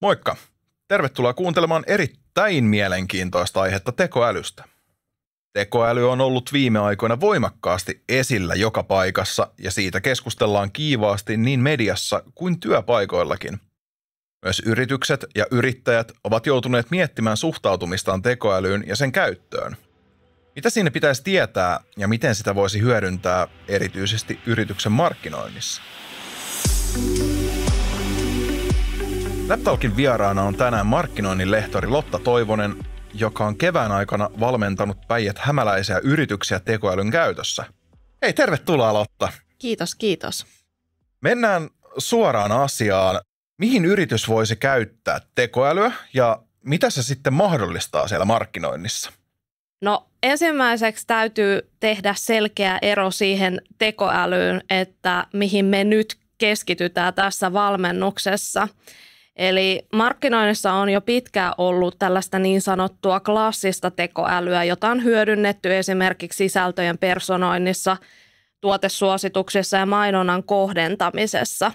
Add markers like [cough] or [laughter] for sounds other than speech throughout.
Moikka! Tervetuloa kuuntelemaan erittäin mielenkiintoista aihetta tekoälystä. Tekoäly on ollut viime aikoina voimakkaasti esillä joka paikassa ja siitä keskustellaan kiivaasti niin mediassa kuin työpaikoillakin. Myös yritykset ja yrittäjät ovat joutuneet miettimään suhtautumistaan tekoälyyn ja sen käyttöön. Mitä siinä pitäisi tietää ja miten sitä voisi hyödyntää erityisesti yrityksen markkinoinnissa? Laptalkin vieraana on tänään markkinoinnin lehtori Lotta Toivonen, joka on kevään aikana valmentanut päijät hämäläisiä yrityksiä tekoälyn käytössä. Hei, tervetuloa Lotta. Kiitos, kiitos. Mennään suoraan asiaan. Mihin yritys voisi käyttää tekoälyä ja mitä se sitten mahdollistaa siellä markkinoinnissa? No ensimmäiseksi täytyy tehdä selkeä ero siihen tekoälyyn, että mihin me nyt keskitytään tässä valmennuksessa. Eli markkinoinnissa on jo pitkään ollut tällaista niin sanottua klassista tekoälyä, jota on hyödynnetty esimerkiksi sisältöjen personoinnissa, tuotesuosituksissa ja mainonnan kohdentamisessa.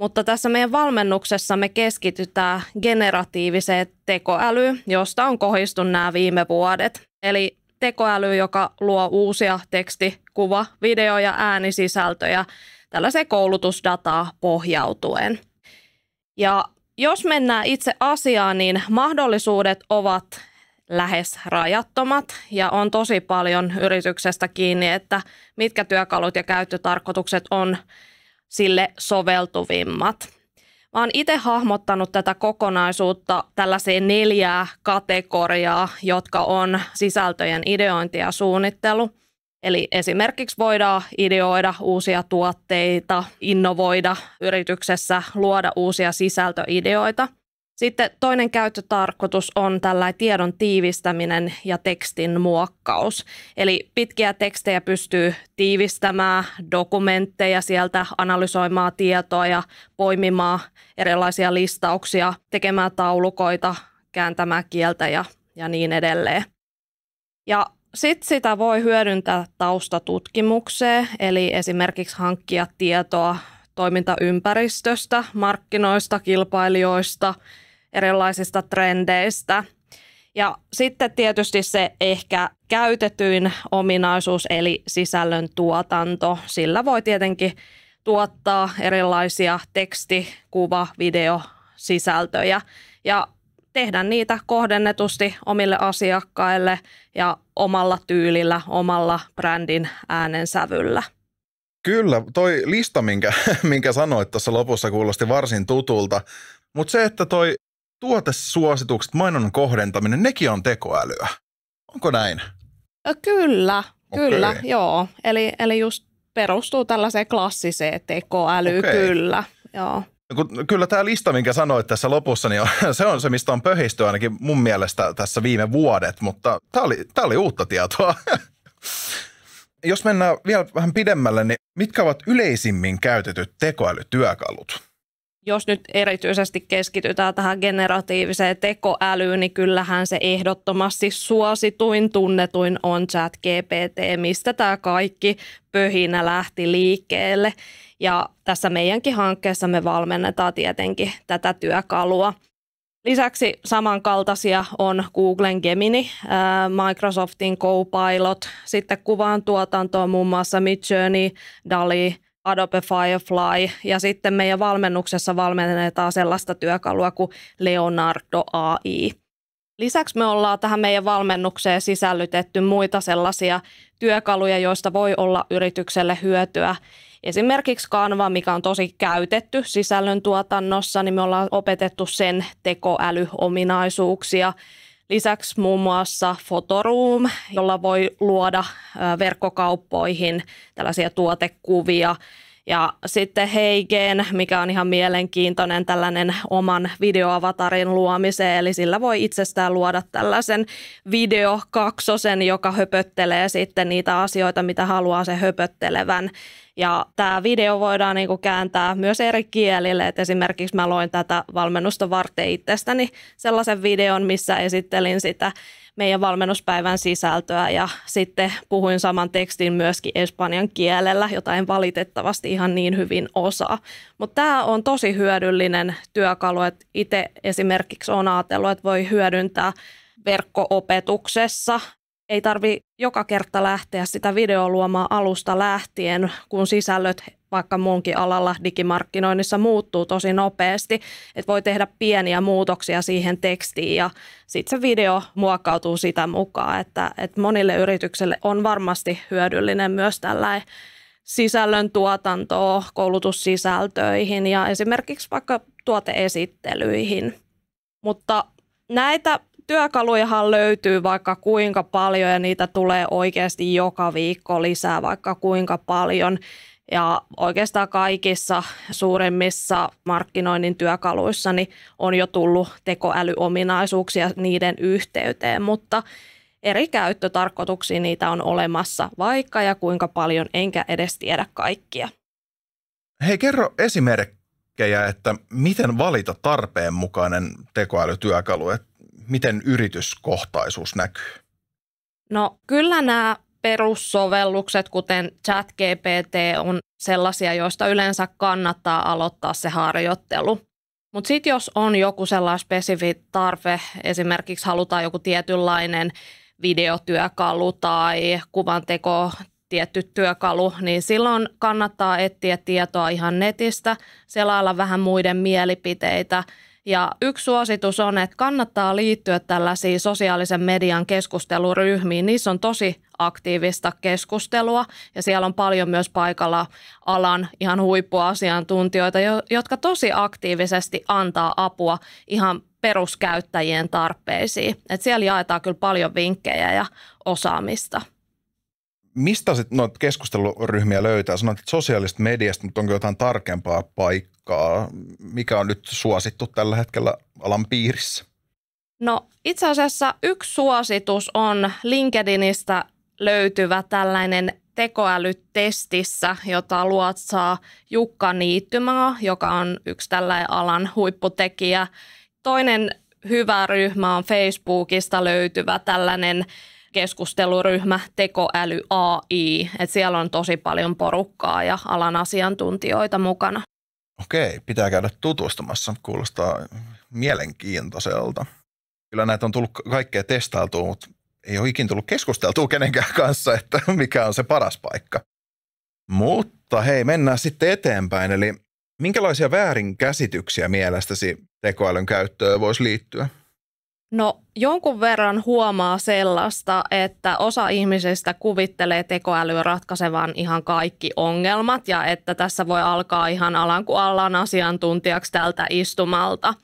Mutta tässä meidän valmennuksessa me keskitytään generatiiviseen tekoälyyn, josta on kohdistunut nämä viime vuodet. Eli tekoäly, joka luo uusia teksti-, kuva-, video- ja äänisisältöjä tällaiseen koulutusdataa pohjautuen. Ja jos mennään itse asiaan, niin mahdollisuudet ovat lähes rajattomat ja on tosi paljon yrityksestä kiinni, että mitkä työkalut ja käyttötarkoitukset on sille soveltuvimmat. Mä oon itse hahmottanut tätä kokonaisuutta tällaiseen neljää kategoriaa, jotka on sisältöjen ideointi ja suunnittelu – Eli esimerkiksi voidaan ideoida uusia tuotteita, innovoida yrityksessä, luoda uusia sisältöideoita. Sitten toinen käyttötarkoitus on tällainen tiedon tiivistäminen ja tekstin muokkaus. Eli pitkiä tekstejä pystyy tiivistämään, dokumentteja sieltä, analysoimaan tietoa ja poimimaan erilaisia listauksia, tekemään taulukoita, kääntämään kieltä ja, ja niin edelleen. Ja sitten sitä voi hyödyntää taustatutkimukseen, eli esimerkiksi hankkia tietoa toimintaympäristöstä, markkinoista, kilpailijoista, erilaisista trendeistä. Ja sitten tietysti se ehkä käytetyin ominaisuus eli sisällön tuotanto. Sillä voi tietenkin tuottaa erilaisia teksti-, kuva-, video-sisältöjä. Ja tehdä niitä kohdennetusti omille asiakkaille ja omalla tyylillä, omalla brändin äänensävyllä. Kyllä, toi lista, minkä, [laughs] minkä sanoit tuossa lopussa, kuulosti varsin tutulta. Mutta se, että toi tuotesuositukset, mainon kohdentaminen, nekin on tekoälyä. Onko näin? Kyllä, okay. kyllä, joo. Eli, eli just perustuu tällaiseen klassiseen tekoälyyn, okay. kyllä. Joo kyllä tämä lista, minkä sanoit tässä lopussa, niin [laughs] se on se, mistä on pöhistö ainakin mun mielestä tässä viime vuodet, mutta tämä oli, tämä oli uutta tietoa. [laughs] Jos mennään vielä vähän pidemmälle, niin mitkä ovat yleisimmin käytetyt tekoälytyökalut? jos nyt erityisesti keskitytään tähän generatiiviseen tekoälyyn, niin kyllähän se ehdottomasti suosituin, tunnetuin on chat GPT, mistä tämä kaikki pöhinä lähti liikkeelle. Ja tässä meidänkin hankkeessa me valmennetaan tietenkin tätä työkalua. Lisäksi samankaltaisia on Googlen Gemini, Microsoftin Copilot, sitten kuvan tuotantoa muun muassa Midjourney, DALI, Adobe Firefly ja sitten meidän valmennuksessa valmennetaan sellaista työkalua kuin Leonardo AI. Lisäksi me ollaan tähän meidän valmennukseen sisällytetty muita sellaisia työkaluja, joista voi olla yritykselle hyötyä. Esimerkiksi Canva, mikä on tosi käytetty sisällöntuotannossa, niin me ollaan opetettu sen tekoälyominaisuuksia. Lisäksi muun muassa Fotoroom, jolla voi luoda verkkokauppoihin tällaisia tuotekuvia – ja sitten Heigen, mikä on ihan mielenkiintoinen tällainen oman videoavatarin luomiseen, eli sillä voi itsestään luoda tällaisen videokaksosen, joka höpöttelee sitten niitä asioita, mitä haluaa se höpöttelevän. Ja tämä video voidaan niinku kääntää myös eri kielille. Et esimerkiksi mä loin tätä valmennusta varten itsestäni sellaisen videon, missä esittelin sitä meidän valmennuspäivän sisältöä ja sitten puhuin saman tekstin myöskin espanjan kielellä, jota en valitettavasti ihan niin hyvin osaa. Mutta tämä on tosi hyödyllinen työkalu, että itse esimerkiksi on ajatellut, että voi hyödyntää verkkoopetuksessa ei tarvi joka kerta lähteä sitä videoluomaa alusta lähtien, kun sisällöt vaikka muunkin alalla digimarkkinoinnissa muuttuu tosi nopeasti, että voi tehdä pieniä muutoksia siihen tekstiin ja sitten se video muokkautuu sitä mukaan, että, että monille yrityksille on varmasti hyödyllinen myös tällainen sisällön tuotantoa koulutussisältöihin ja esimerkiksi vaikka tuoteesittelyihin. Mutta näitä työkalujahan löytyy vaikka kuinka paljon ja niitä tulee oikeasti joka viikko lisää vaikka kuinka paljon – ja oikeastaan kaikissa suuremmissa markkinoinnin työkaluissa niin on jo tullut tekoälyominaisuuksia niiden yhteyteen, mutta eri käyttötarkoituksiin niitä on olemassa vaikka ja kuinka paljon, enkä edes tiedä kaikkia. Hei, kerro esimerkkejä, että miten valita tarpeen mukainen tekoälytyökalu, että miten yrityskohtaisuus näkyy? No kyllä nämä perussovellukset, kuten ChatGPT, on sellaisia, joista yleensä kannattaa aloittaa se harjoittelu. Mutta sitten jos on joku sellainen spesifi tarve, esimerkiksi halutaan joku tietynlainen videotyökalu tai kuvanteko tietty työkalu, niin silloin kannattaa etsiä tietoa ihan netistä, selailla vähän muiden mielipiteitä – ja yksi suositus on, että kannattaa liittyä tällaisiin sosiaalisen median keskusteluryhmiin. Niissä on tosi aktiivista keskustelua ja siellä on paljon myös paikalla alan ihan huippuasiantuntijoita, jotka tosi aktiivisesti antaa apua ihan peruskäyttäjien tarpeisiin. Et siellä jaetaan kyllä paljon vinkkejä ja osaamista. Mistä sitten noita keskusteluryhmiä löytää? Sanoit, että sosiaalisesta mediasta, mutta onko jotain tarkempaa paikkaa? tekniikkaa, mikä on nyt suosittu tällä hetkellä alan piirissä? No itse asiassa yksi suositus on LinkedInistä löytyvä tällainen tekoälytestissä, jota luotsaa Jukka Niittymää, joka on yksi tällainen alan huipputekijä. Toinen hyvä ryhmä on Facebookista löytyvä tällainen keskusteluryhmä Tekoäly AI, että siellä on tosi paljon porukkaa ja alan asiantuntijoita mukana. Okei, pitää käydä tutustumassa. Kuulostaa mielenkiintoiselta. Kyllä näitä on tullut kaikkea testailtua, mutta ei ole ikin tullut keskusteltua kenenkään kanssa, että [laughs] mikä on se paras paikka. Mutta hei, mennään sitten eteenpäin. Eli minkälaisia väärinkäsityksiä mielestäsi tekoälyn käyttöön voisi liittyä? No jonkun verran huomaa sellaista, että osa ihmisistä kuvittelee tekoälyä ratkaisevan ihan kaikki ongelmat ja että tässä voi alkaa ihan alan kuin alan asiantuntijaksi tältä istumalta.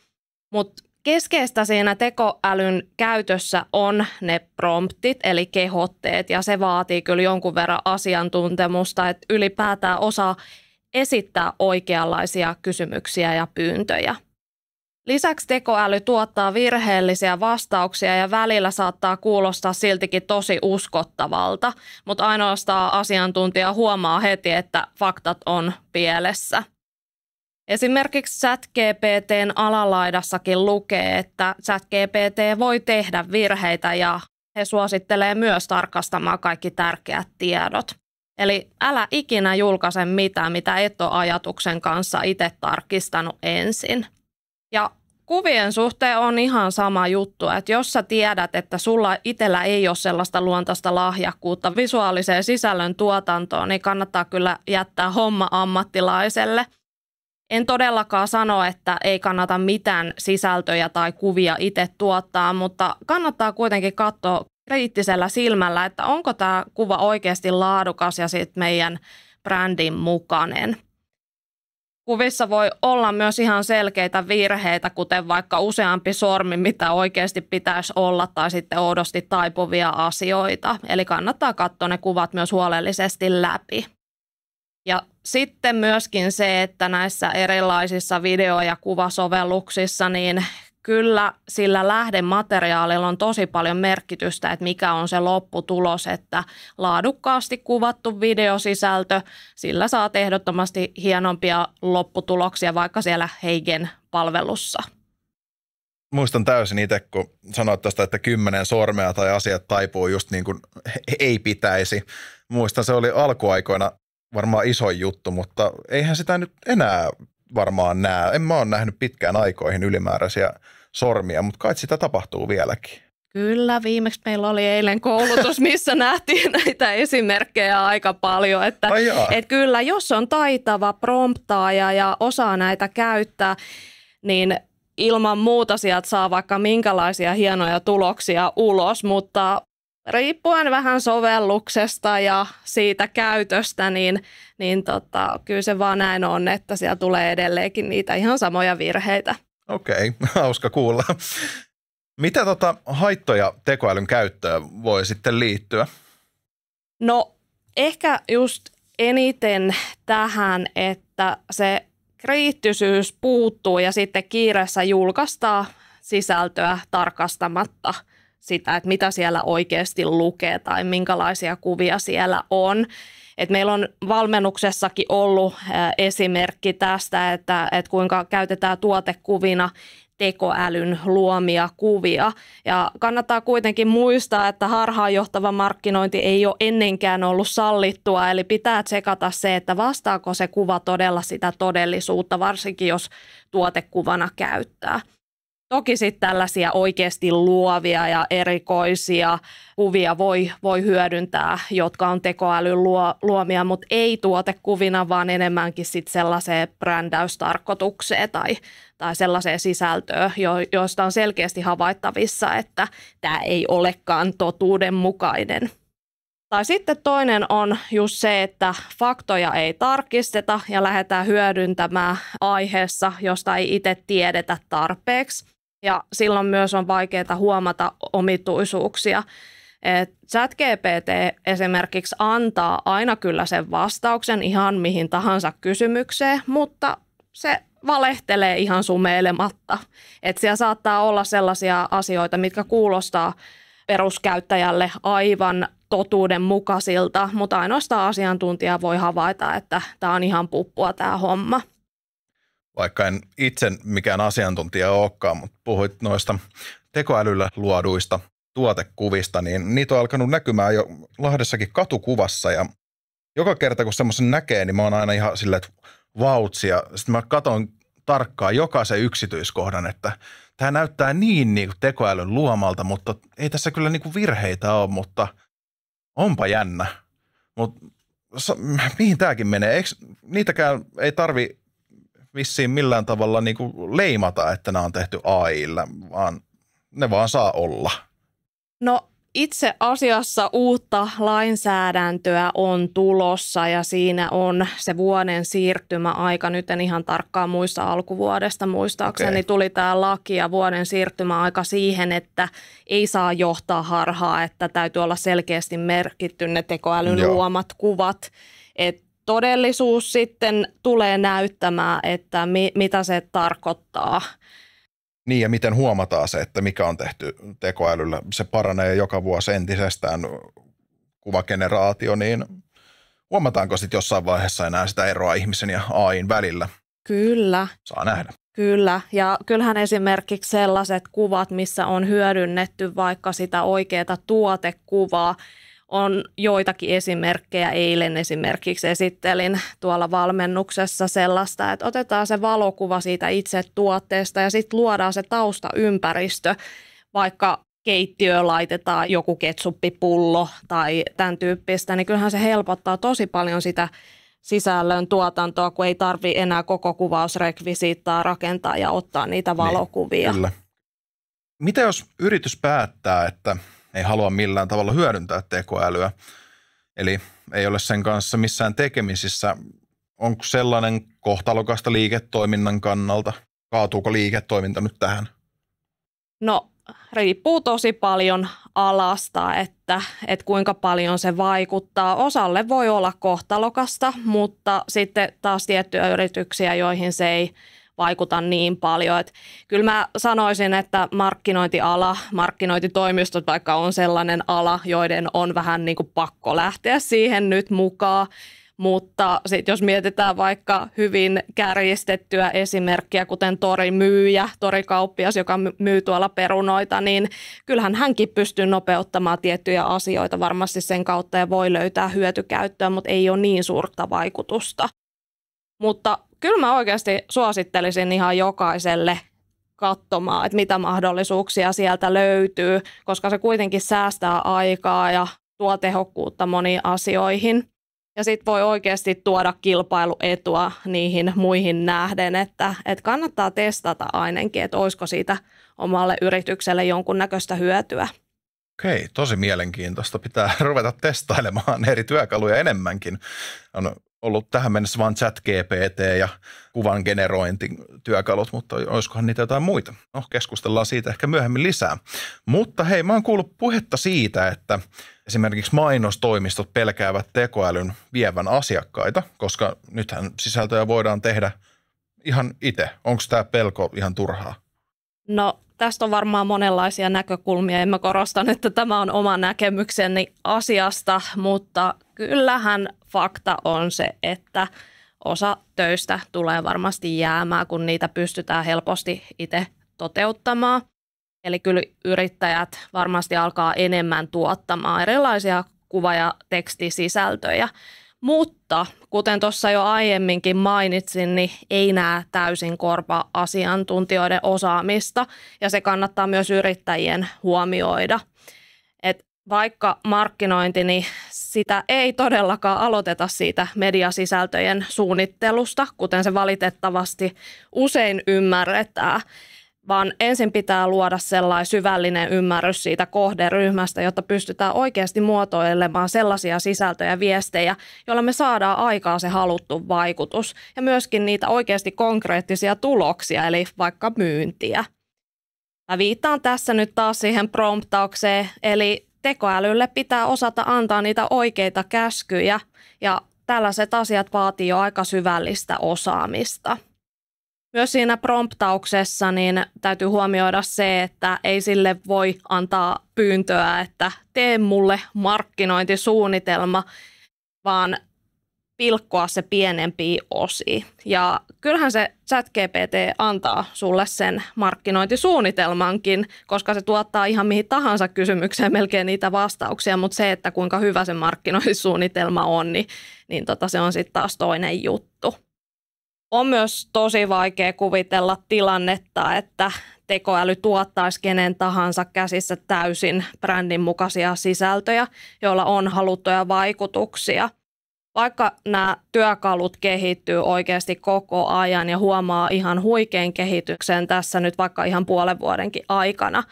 Mutta keskeistä siinä tekoälyn käytössä on ne promptit eli kehotteet ja se vaatii kyllä jonkun verran asiantuntemusta, että ylipäätään osaa esittää oikeanlaisia kysymyksiä ja pyyntöjä. Lisäksi tekoäly tuottaa virheellisiä vastauksia ja välillä saattaa kuulostaa siltikin tosi uskottavalta, mutta ainoastaan asiantuntija huomaa heti, että faktat on pielessä. Esimerkiksi ChatGPTn alalaidassakin lukee, että ChatGPT voi tehdä virheitä ja he suosittelee myös tarkastamaan kaikki tärkeät tiedot. Eli älä ikinä julkaise mitään, mitä et ole ajatuksen kanssa itse tarkistanut ensin. Kuvien suhteen on ihan sama juttu, että jos sä tiedät, että sulla itsellä ei ole sellaista luontaista lahjakkuutta visuaaliseen sisällön tuotantoon, niin kannattaa kyllä jättää homma ammattilaiselle. En todellakaan sano, että ei kannata mitään sisältöjä tai kuvia itse tuottaa, mutta kannattaa kuitenkin katsoa kriittisellä silmällä, että onko tämä kuva oikeasti laadukas ja sitten meidän brändin mukainen. Kuvissa voi olla myös ihan selkeitä virheitä, kuten vaikka useampi sormi, mitä oikeasti pitäisi olla, tai sitten oudosti taipuvia asioita. Eli kannattaa katsoa ne kuvat myös huolellisesti läpi. Ja sitten myöskin se, että näissä erilaisissa video- ja kuvasovelluksissa niin kyllä sillä lähdemateriaalilla on tosi paljon merkitystä, että mikä on se lopputulos, että laadukkaasti kuvattu videosisältö, sillä saa ehdottomasti hienompia lopputuloksia vaikka siellä Heigen palvelussa. Muistan täysin itse, kun sanoit tuosta, että kymmenen sormea tai asiat taipuu just niin kuin ei pitäisi. Muistan, se oli alkuaikoina varmaan iso juttu, mutta eihän sitä nyt enää varmaan näe, en mä ole nähnyt pitkään aikoihin ylimääräisiä sormia, mutta kai sitä tapahtuu vieläkin. Kyllä, viimeksi meillä oli eilen koulutus, missä [laughs] nähtiin näitä esimerkkejä aika paljon. Että, et kyllä, jos on taitava promptaaja ja osaa näitä käyttää, niin ilman muuta sieltä saa vaikka minkälaisia hienoja tuloksia ulos, mutta riippuen vähän sovelluksesta ja siitä käytöstä, niin, niin tota, kyllä se vaan näin on, että siellä tulee edelleenkin niitä ihan samoja virheitä. Okei, okay, [laughs] hauska kuulla. Mitä tota haittoja tekoälyn käyttöön voi sitten liittyä? No ehkä just eniten tähän, että se kriittisyys puuttuu ja sitten kiireessä julkaistaan sisältöä tarkastamatta – sitä, että mitä siellä oikeasti lukee tai minkälaisia kuvia siellä on. Et meillä on valmennuksessakin ollut äh, esimerkki tästä, että, että kuinka käytetään tuotekuvina tekoälyn luomia kuvia. Ja kannattaa kuitenkin muistaa, että harhaanjohtava markkinointi ei ole ennenkään ollut sallittua, eli pitää tsekata se, että vastaako se kuva todella sitä todellisuutta, varsinkin jos tuotekuvana käyttää – Toki sitten tällaisia oikeasti luovia ja erikoisia kuvia voi, voi hyödyntää, jotka on tekoälyn luo, luomia, mutta ei tuotekuvina, vaan enemmänkin sitten sellaiseen brändäystarkoitukseen tai, tai sellaiseen sisältöön, jo, josta on selkeästi havaittavissa, että tämä ei olekaan totuudenmukainen. Tai sitten toinen on just se, että faktoja ei tarkisteta ja lähdetään hyödyntämään aiheessa, josta ei itse tiedetä tarpeeksi ja silloin myös on vaikeaa huomata omituisuuksia. GPT esimerkiksi antaa aina kyllä sen vastauksen ihan mihin tahansa kysymykseen, mutta se valehtelee ihan sumeilematta. että siellä saattaa olla sellaisia asioita, mitkä kuulostaa peruskäyttäjälle aivan totuudenmukaisilta, mutta ainoastaan asiantuntija voi havaita, että tämä on ihan puppua tämä homma – vaikka en itse mikään asiantuntija olekaan, mutta puhuit noista tekoälyllä luoduista tuotekuvista, niin niitä on alkanut näkymään jo Lahdessakin katukuvassa ja joka kerta kun semmoisen näkee, niin mä oon aina ihan silleen, että ja Sitten mä katson tarkkaan jokaisen yksityiskohdan, että tämä näyttää niin, niin kuin tekoälyn luomalta, mutta ei tässä kyllä niin kuin virheitä ole, mutta onpa jännä. Mutta mihin tämäkin menee? Eikö, niitäkään ei tarvi vissiin millään tavalla niin kuin leimata, että nämä on tehty AIlla, vaan ne vaan saa olla. No itse asiassa uutta lainsäädäntöä on tulossa ja siinä on se vuoden siirtymäaika. Nyt en ihan tarkkaan muista alkuvuodesta muistaakseni. Okay. Tuli tämä laki ja vuoden siirtymäaika siihen, että ei saa johtaa harhaa, että täytyy olla selkeästi merkitty ne tekoälyn Joo. luomat kuvat. Et todellisuus sitten tulee näyttämään, että mi- mitä se tarkoittaa. Niin ja miten huomataan se, että mikä on tehty tekoälyllä. Se paranee joka vuosi entisestään kuvageneraatio, niin huomataanko sitten jossain vaiheessa enää sitä eroa ihmisen ja AIin välillä? Kyllä. Saa nähdä. Kyllä, ja kyllähän esimerkiksi sellaiset kuvat, missä on hyödynnetty vaikka sitä oikeaa tuotekuvaa, on joitakin esimerkkejä. Eilen esimerkiksi esittelin tuolla valmennuksessa sellaista, että otetaan se valokuva siitä itse tuotteesta ja sitten luodaan se taustaympäristö, vaikka keittiöön laitetaan joku ketsuppipullo tai tämän tyyppistä, niin kyllähän se helpottaa tosi paljon sitä sisällön tuotantoa, kun ei tarvi enää koko kuvausrekvisiittaa rakentaa ja ottaa niitä niin, valokuvia. Niin, kyllä. Mitä jos yritys päättää, että ei halua millään tavalla hyödyntää tekoälyä. Eli ei ole sen kanssa missään tekemisissä. Onko sellainen kohtalokasta liiketoiminnan kannalta? Kaatuuko liiketoiminta nyt tähän? No riippuu tosi paljon alasta, että, että kuinka paljon se vaikuttaa. Osalle voi olla kohtalokasta, mutta sitten taas tiettyjä yrityksiä, joihin se ei – vaikuta niin paljon. Et kyllä mä sanoisin, että markkinointiala, markkinointitoimistot vaikka on sellainen ala, joiden on vähän niin kuin pakko lähteä siihen nyt mukaan. Mutta sitten jos mietitään vaikka hyvin kärjistettyä esimerkkiä, kuten torimyyjä, kauppias, joka myy tuolla perunoita, niin kyllähän hänkin pystyy nopeuttamaan tiettyjä asioita varmasti sen kautta ja voi löytää hyötykäyttöä, mutta ei ole niin suurta vaikutusta. Mutta kyllä mä oikeasti suosittelisin ihan jokaiselle katsomaan, että mitä mahdollisuuksia sieltä löytyy, koska se kuitenkin säästää aikaa ja tuo tehokkuutta moniin asioihin. Ja sitten voi oikeasti tuoda kilpailuetua niihin muihin nähden, että, että kannattaa testata ainakin, että olisiko siitä omalle yritykselle jonkunnäköistä hyötyä. Okei, tosi mielenkiintoista. Pitää ruveta testailemaan eri työkaluja enemmänkin. On ollut tähän mennessä vain chat GPT ja kuvan generointityökalut, mutta olisikohan niitä jotain muita. No, keskustellaan siitä ehkä myöhemmin lisää. Mutta hei, mä oon kuullut puhetta siitä, että esimerkiksi mainostoimistot pelkäävät tekoälyn vievän asiakkaita, koska nythän sisältöjä voidaan tehdä ihan itse. Onko tämä pelko ihan turhaa? No tästä on varmaan monenlaisia näkökulmia En mä korostan, että tämä on oma näkemykseni asiasta, mutta kyllähän fakta on se, että osa töistä tulee varmasti jäämään, kun niitä pystytään helposti itse toteuttamaan. Eli kyllä yrittäjät varmasti alkaa enemmän tuottamaan erilaisia kuva- ja tekstisisältöjä. Mutta kuten tuossa jo aiemminkin mainitsin, niin ei näe täysin korpa asiantuntijoiden osaamista ja se kannattaa myös yrittäjien huomioida – vaikka markkinointi, niin sitä ei todellakaan aloiteta siitä mediasisältöjen suunnittelusta, kuten se valitettavasti usein ymmärretään, vaan ensin pitää luoda sellainen syvällinen ymmärrys siitä kohderyhmästä, jotta pystytään oikeasti muotoilemaan sellaisia sisältöjä ja viestejä, joilla me saadaan aikaa se haluttu vaikutus ja myöskin niitä oikeasti konkreettisia tuloksia, eli vaikka myyntiä. Mä viittaan tässä nyt taas siihen promptaukseen, eli tekoälylle pitää osata antaa niitä oikeita käskyjä ja tällaiset asiat vaatii jo aika syvällistä osaamista. Myös siinä promptauksessa niin täytyy huomioida se, että ei sille voi antaa pyyntöä, että tee mulle markkinointisuunnitelma, vaan pilkkoa se pienempi osi. Ja kyllähän se ChatGPT antaa sulle sen markkinointisuunnitelmankin, koska se tuottaa ihan mihin tahansa kysymykseen melkein niitä vastauksia, mutta se, että kuinka hyvä se markkinointisuunnitelma on, niin, niin tota, se on sitten taas toinen juttu. On myös tosi vaikea kuvitella tilannetta, että tekoäly tuottaisi kenen tahansa käsissä täysin brändin mukaisia sisältöjä, joilla on haluttuja vaikutuksia – vaikka nämä työkalut kehittyy oikeasti koko ajan ja huomaa ihan huikean kehityksen tässä nyt vaikka ihan puolen vuodenkin aikana,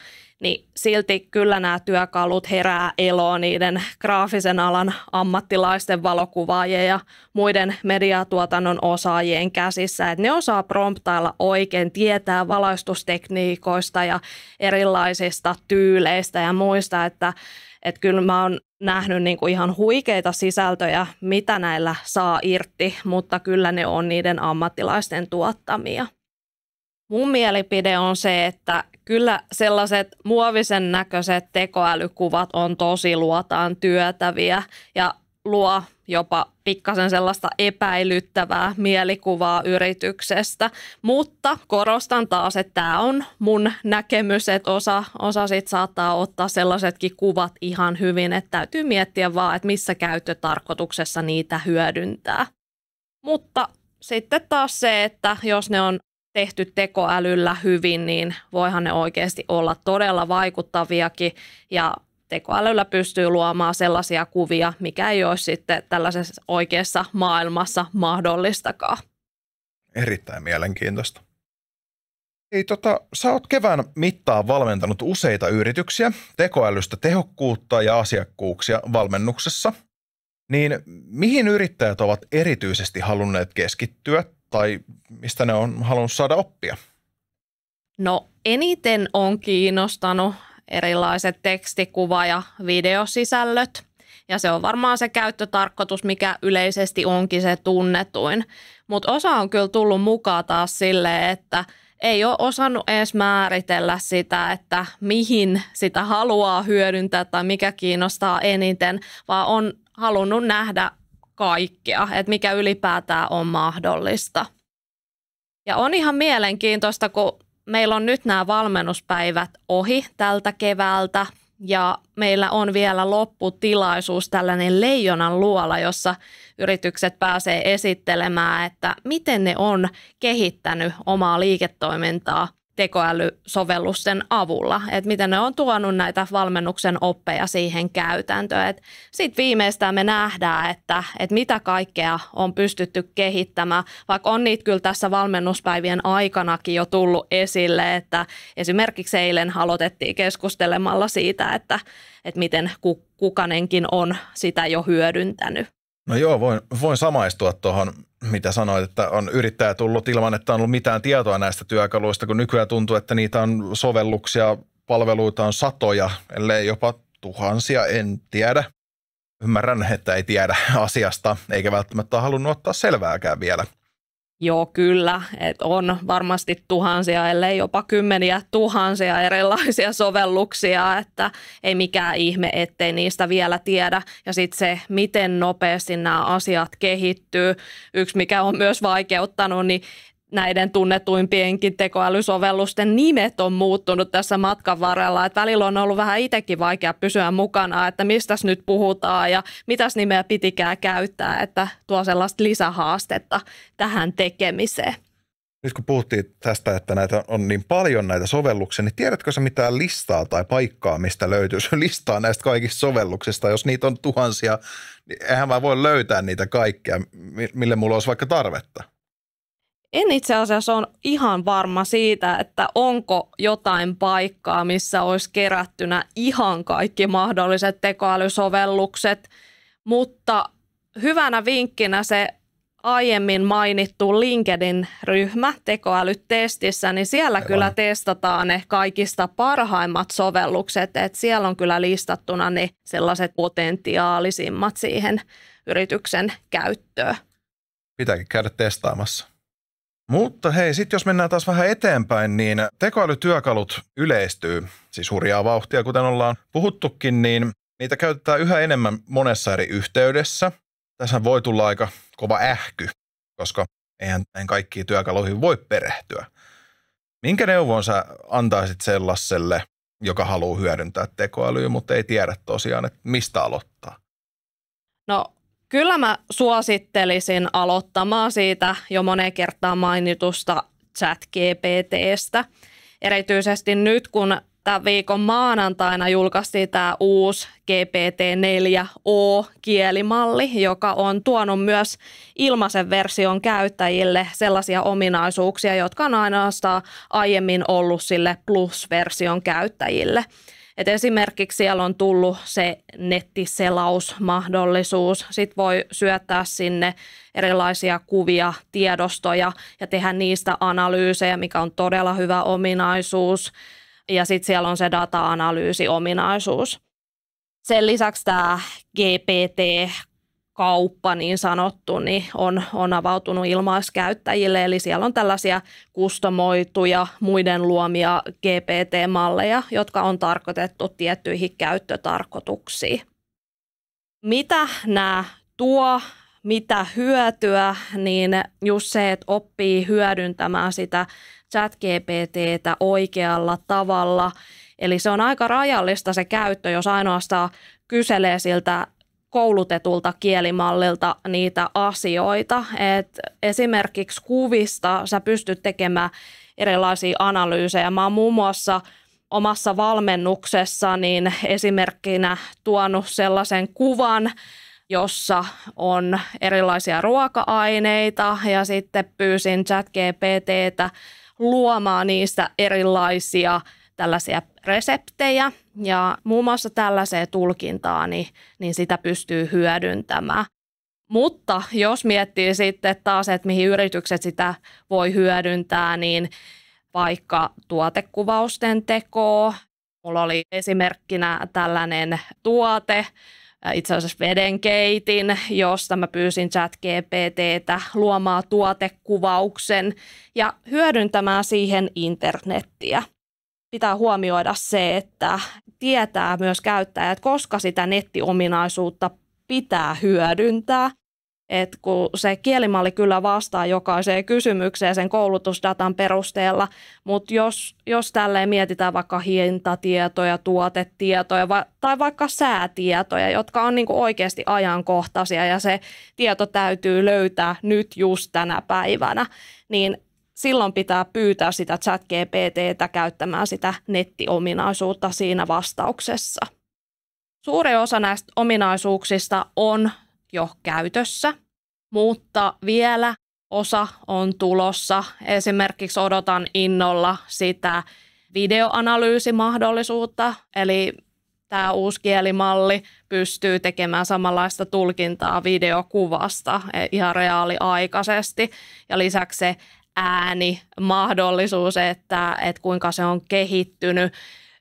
niin silti kyllä nämä työkalut herää eloon niiden graafisen alan ammattilaisten valokuvaajien ja muiden mediatuotannon osaajien käsissä. Et ne osaa promptailla oikein, tietää valaistustekniikoista ja erilaisista tyyleistä ja muista, että et kyllä mä oon nähnyt niin kuin ihan huikeita sisältöjä, mitä näillä saa irti, mutta kyllä ne on niiden ammattilaisten tuottamia. Mun mielipide on se, että kyllä sellaiset muovisen näköiset tekoälykuvat on tosi luotaan työtäviä ja luo jopa pikkasen sellaista epäilyttävää mielikuvaa yrityksestä. Mutta korostan taas, että tämä on mun näkemys, että osa, osa sit saattaa ottaa sellaisetkin kuvat ihan hyvin, että täytyy miettiä vaan, että missä käyttötarkoituksessa niitä hyödyntää. Mutta sitten taas se, että jos ne on tehty tekoälyllä hyvin, niin voihan ne oikeasti olla todella vaikuttaviakin ja tekoälyllä pystyy luomaan sellaisia kuvia, mikä ei ole sitten tällaisessa oikeassa maailmassa mahdollistakaan. Erittäin mielenkiintoista. Ei, tota, sä oot kevään mittaan valmentanut useita yrityksiä tekoälystä tehokkuutta ja asiakkuuksia valmennuksessa. Niin mihin yrittäjät ovat erityisesti halunneet keskittyä tai mistä ne on halunnut saada oppia? No eniten on kiinnostanut erilaiset tekstikuva- ja videosisällöt. Ja se on varmaan se käyttötarkoitus, mikä yleisesti onkin se tunnetuin. Mutta osa on kyllä tullut mukaan taas sille, että ei ole osannut edes määritellä sitä, että mihin sitä haluaa hyödyntää tai mikä kiinnostaa eniten, vaan on halunnut nähdä kaikkea, että mikä ylipäätään on mahdollista. Ja on ihan mielenkiintoista, kun meillä on nyt nämä valmennuspäivät ohi tältä keväältä ja meillä on vielä lopputilaisuus, tällainen leijonan luola, jossa yritykset pääsee esittelemään, että miten ne on kehittänyt omaa liiketoimintaa – tekoälysovellusten avulla, että miten ne on tuonut näitä valmennuksen oppeja siihen käytäntöön. Sitten viimeistään me nähdään, että, että mitä kaikkea on pystytty kehittämään, vaikka on niitä kyllä tässä valmennuspäivien aikanakin jo tullut esille, että esimerkiksi eilen halotettiin keskustelemalla siitä, että, että miten kukanenkin on sitä jo hyödyntänyt. No joo, voin, voin samaistua tuohon, mitä sanoit, että on yrittäjä tullut ilman, että on ollut mitään tietoa näistä työkaluista, kun nykyään tuntuu, että niitä on sovelluksia, palveluita on satoja, ellei jopa tuhansia, en tiedä. Ymmärrän, että ei tiedä asiasta, eikä välttämättä halunnut ottaa selvääkään vielä – Joo, kyllä. Et on varmasti tuhansia, ellei jopa kymmeniä tuhansia erilaisia [laughs] sovelluksia, että ei mikään ihme, ettei niistä vielä tiedä. Ja sitten se, miten nopeasti nämä asiat kehittyy. Yksi, mikä on myös vaikeuttanut, niin näiden tunnetuimpienkin tekoälysovellusten nimet on muuttunut tässä matkan varrella. Et välillä on ollut vähän itsekin vaikea pysyä mukana, että mistäs nyt puhutaan ja mitäs nimeä pitikään käyttää, että tuo sellaista lisähaastetta tähän tekemiseen. Nyt kun puhuttiin tästä, että näitä on niin paljon näitä sovelluksia, niin tiedätkö sä mitään listaa tai paikkaa, mistä löytyisi [laughs] listaa näistä kaikista sovelluksista? Jos niitä on tuhansia, niin eihän mä voi löytää niitä kaikkia, mille mulla olisi vaikka tarvetta. En itse asiassa ole ihan varma siitä, että onko jotain paikkaa, missä olisi kerättynä ihan kaikki mahdolliset tekoälysovellukset, mutta hyvänä vinkkinä se aiemmin mainittu LinkedIn-ryhmä tekoälytestissä, niin siellä Aivan. kyllä testataan ne kaikista parhaimmat sovellukset, että siellä on kyllä listattuna ne sellaiset potentiaalisimmat siihen yrityksen käyttöön. Pitääkin käydä testaamassa. Mutta hei, sitten jos mennään taas vähän eteenpäin, niin tekoälytyökalut yleistyy, siis hurjaa vauhtia, kuten ollaan puhuttukin, niin niitä käytetään yhä enemmän monessa eri yhteydessä. Tässä voi tulla aika kova ähky, koska eihän näin kaikkiin työkaluihin voi perehtyä. Minkä neuvon sä antaisit sellaiselle, joka haluaa hyödyntää tekoälyä, mutta ei tiedä tosiaan, että mistä aloittaa? No Kyllä mä suosittelisin aloittamaan siitä jo moneen kertaan mainitusta chat GPTstä. Erityisesti nyt, kun tämän viikon maanantaina julkaistiin tämä uusi GPT-4O-kielimalli, joka on tuonut myös ilmaisen version käyttäjille sellaisia ominaisuuksia, jotka on ainoastaan aiemmin ollut sille plus-version käyttäjille – et esimerkiksi siellä on tullut se nettiselausmahdollisuus. Sitten voi syöttää sinne erilaisia kuvia, tiedostoja ja tehdä niistä analyysejä, mikä on todella hyvä ominaisuus. Ja sitten siellä on se data-analyysi-ominaisuus. Sen lisäksi tämä GPT kauppa niin sanottu, niin on, on avautunut ilmaiskäyttäjille. Eli siellä on tällaisia kustomoituja muiden luomia GPT-malleja, jotka on tarkoitettu tiettyihin käyttötarkoituksiin. Mitä nämä tuo, mitä hyötyä, niin just se, että oppii hyödyntämään sitä chat-GPTtä oikealla tavalla. Eli se on aika rajallista se käyttö, jos ainoastaan kyselee siltä koulutetulta kielimallilta niitä asioita. Et esimerkiksi kuvista sä pystyt tekemään erilaisia analyysejä. Mä oon muun muassa omassa valmennuksessa niin esimerkkinä tuonut sellaisen kuvan, jossa on erilaisia ruoka-aineita ja sitten pyysin ChatGPTtä luomaan niistä erilaisia – tällaisia reseptejä ja muun muassa tällaiseen tulkintaan, niin, niin sitä pystyy hyödyntämään. Mutta jos miettii sitten taas, että mihin yritykset sitä voi hyödyntää, niin vaikka tuotekuvausten tekoa. Mulla oli esimerkkinä tällainen tuote, itse asiassa vedenkeitin, josta mä pyysin GPTtä luomaan tuotekuvauksen ja hyödyntämään siihen internettiä pitää huomioida se, että tietää myös käyttäjät, koska sitä nettiominaisuutta pitää hyödyntää. Et kun se kielimalli kyllä vastaa jokaiseen kysymykseen sen koulutusdatan perusteella, mutta jos, jos tälleen mietitään vaikka hintatietoja, tuotetietoja va- tai vaikka säätietoja, jotka on niinku oikeasti ajankohtaisia ja se tieto täytyy löytää nyt just tänä päivänä, niin silloin pitää pyytää sitä chat GPTtä käyttämään sitä nettiominaisuutta siinä vastauksessa. Suuri osa näistä ominaisuuksista on jo käytössä, mutta vielä osa on tulossa. Esimerkiksi odotan innolla sitä videoanalyysimahdollisuutta, eli tämä uusi kielimalli pystyy tekemään samanlaista tulkintaa videokuvasta e, ihan reaaliaikaisesti. Ja lisäksi se ääni, mahdollisuus, että, että kuinka se on kehittynyt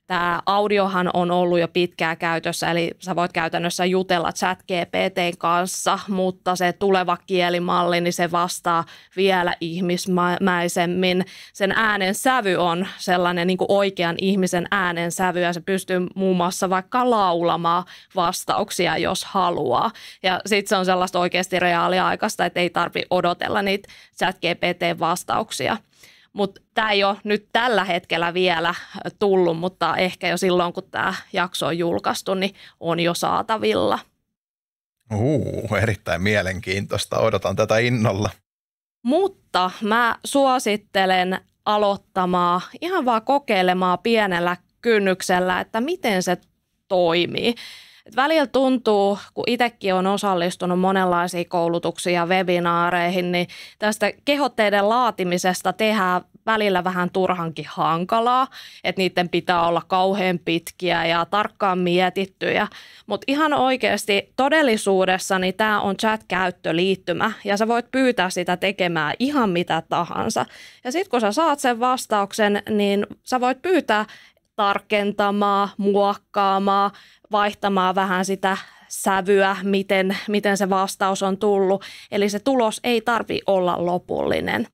Tämä audiohan on ollut jo pitkään käytössä, eli sä voit käytännössä jutella chat GPTn kanssa, mutta se tuleva kielimalli, niin se vastaa vielä ihmismäisemmin. Sen äänen sävy on sellainen niin oikean ihmisen äänen sävy, ja se pystyy muun muassa vaikka laulamaan vastauksia, jos haluaa. Ja sitten se on sellaista oikeasti reaaliaikaista, että ei tarvi odotella niitä chat GPT-vastauksia. Mutta tämä ei ole nyt tällä hetkellä vielä tullut, mutta ehkä jo silloin, kun tämä jakso on julkaistu, niin on jo saatavilla. Uu, erittäin mielenkiintoista. Odotan tätä innolla. Mutta mä suosittelen aloittamaan, ihan vaan kokeilemaan pienellä kynnyksellä, että miten se toimii. Et välillä tuntuu, kun itsekin on osallistunut monenlaisiin koulutuksiin ja webinaareihin, niin tästä kehotteiden laatimisesta tehdään välillä vähän turhankin hankalaa, että niiden pitää olla kauhean pitkiä ja tarkkaan mietittyjä. Mutta ihan oikeasti todellisuudessa niin tämä on chat-käyttöliittymä ja sä voit pyytää sitä tekemään ihan mitä tahansa. Ja sitten kun sä saat sen vastauksen, niin sä voit pyytää, tarkentamaan, muokkaamaan, vaihtamaan vähän sitä sävyä, miten, miten se vastaus on tullut. Eli se tulos ei tarvi olla lopullinen.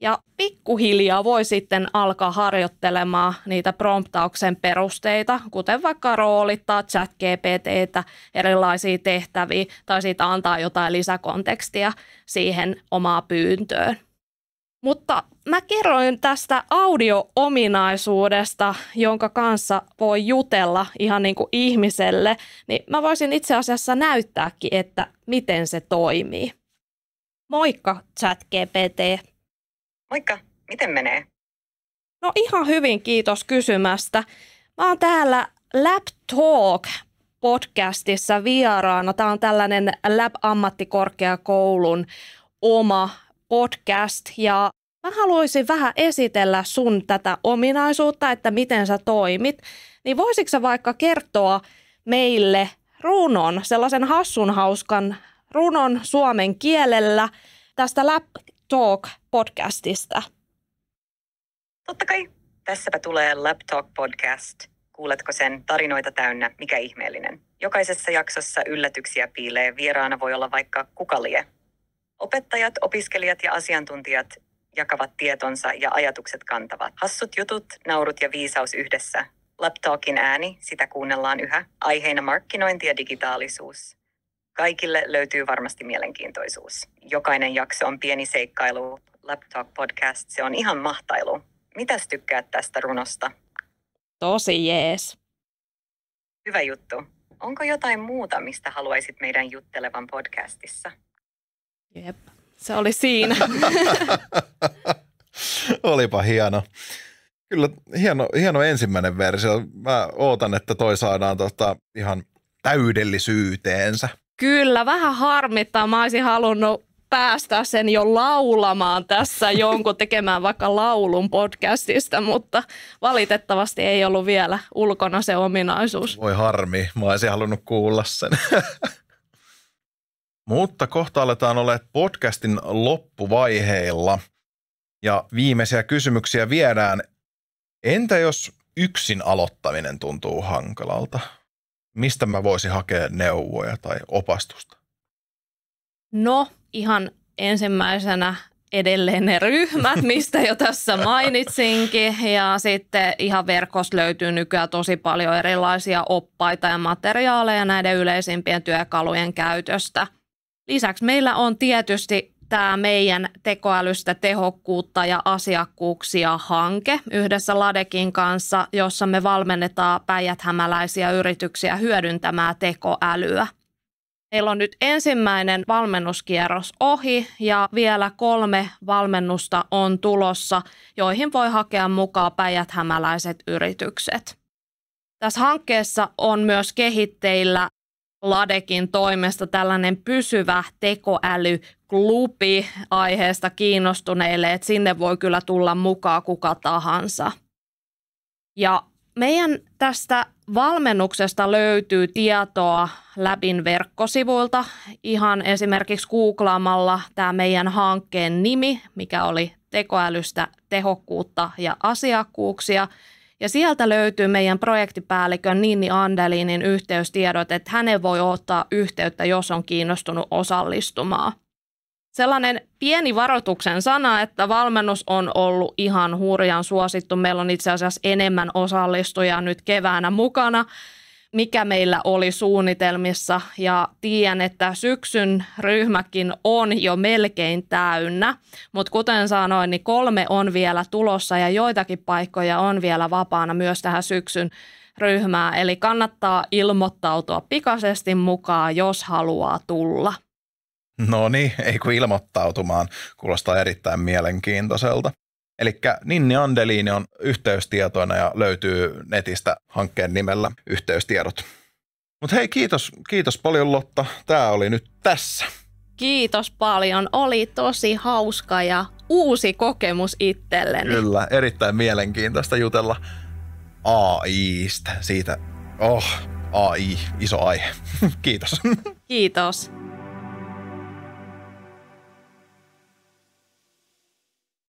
Ja pikkuhiljaa voi sitten alkaa harjoittelemaan niitä promptauksen perusteita, kuten vaikka roolittaa chat GPTtä erilaisia tehtäviä tai siitä antaa jotain lisäkontekstia siihen omaa pyyntöön. Mutta mä kerroin tästä audio-ominaisuudesta, jonka kanssa voi jutella ihan niin kuin ihmiselle, niin mä voisin itse asiassa näyttääkin, että miten se toimii. Moikka ChatGPT. Moikka, miten menee? No ihan hyvin, kiitos kysymästä. Mä oon täällä Lab Talk podcastissa vieraana. Tämä on tällainen Lab-ammattikorkeakoulun oma podcast ja mä haluaisin vähän esitellä sun tätä ominaisuutta, että miten sä toimit. Niin voisitko sä vaikka kertoa meille runon, sellaisen hassun hauskan runon suomen kielellä tästä Lab Talk podcastista? Totta kai. Tässäpä tulee Lab Talk podcast. Kuuletko sen tarinoita täynnä, mikä ihmeellinen? Jokaisessa jaksossa yllätyksiä piilee. Vieraana voi olla vaikka kukalie, Opettajat, opiskelijat ja asiantuntijat jakavat tietonsa ja ajatukset kantavat. Hassut jutut, naurut ja viisaus yhdessä. Laptalkin ääni, sitä kuunnellaan yhä. Aiheina markkinointi ja digitaalisuus. Kaikille löytyy varmasti mielenkiintoisuus. Jokainen jakso on pieni seikkailu. Laptalk podcast, se on ihan mahtailu. Mitäs tykkäät tästä runosta? Tosi jees. Hyvä juttu. Onko jotain muuta, mistä haluaisit meidän juttelevan podcastissa? Jep, se oli siinä. [laughs] Olipa hieno. Kyllä hieno, hieno ensimmäinen versio. Mä ootan, että toi saadaan tota ihan täydellisyyteensä. Kyllä, vähän harmittaa. Mä olisin halunnut päästä sen jo laulamaan tässä jonkun tekemään vaikka laulun podcastista, mutta valitettavasti ei ollut vielä ulkona se ominaisuus. Voi harmi, mä olisin halunnut kuulla sen. [laughs] Mutta kohta aletaan olla podcastin loppuvaiheilla ja viimeisiä kysymyksiä viedään. Entä jos yksin aloittaminen tuntuu hankalalta? Mistä mä voisin hakea neuvoja tai opastusta? No, ihan ensimmäisenä edelleen ne ryhmät, [laughs] mistä jo tässä mainitsinkin. Ja sitten ihan verkossa löytyy nykyään tosi paljon erilaisia oppaita ja materiaaleja näiden yleisimpien työkalujen käytöstä – Lisäksi meillä on tietysti tämä meidän tekoälystä tehokkuutta ja asiakkuuksia hanke yhdessä Ladekin kanssa, jossa me valmennetaan päijät yrityksiä hyödyntämään tekoälyä. Meillä on nyt ensimmäinen valmennuskierros ohi ja vielä kolme valmennusta on tulossa, joihin voi hakea mukaan päijät yritykset. Tässä hankkeessa on myös kehitteillä Ladekin toimesta tällainen pysyvä tekoälyklubi aiheesta kiinnostuneille, että sinne voi kyllä tulla mukaan kuka tahansa. Ja meidän tästä valmennuksesta löytyy tietoa läpin verkkosivuilta. Ihan esimerkiksi googlaamalla tämä meidän hankkeen nimi, mikä oli tekoälystä tehokkuutta ja asiakkuuksia – ja sieltä löytyy meidän projektipäällikön Ninni Andelinin yhteystiedot, että hänen voi ottaa yhteyttä, jos on kiinnostunut osallistumaan. Sellainen pieni varoituksen sana, että valmennus on ollut ihan hurjan suosittu. Meillä on itse asiassa enemmän osallistujia nyt keväänä mukana mikä meillä oli suunnitelmissa ja tiedän, että syksyn ryhmäkin on jo melkein täynnä, mutta kuten sanoin, niin kolme on vielä tulossa ja joitakin paikkoja on vielä vapaana myös tähän syksyn ryhmään, eli kannattaa ilmoittautua pikaisesti mukaan, jos haluaa tulla. No niin, ei kun ilmoittautumaan. Kuulostaa erittäin mielenkiintoiselta. Eli Ninni Andeliini on yhteystietoina ja löytyy netistä hankkeen nimellä yhteystiedot. Mutta hei, kiitos, kiitos paljon Lotta. Tämä oli nyt tässä. Kiitos paljon. Oli tosi hauska ja uusi kokemus itselleni. Kyllä, erittäin mielenkiintoista jutella AIstä. Siitä, oh, AI, iso aihe. [laughs] Kiitos. Kiitos.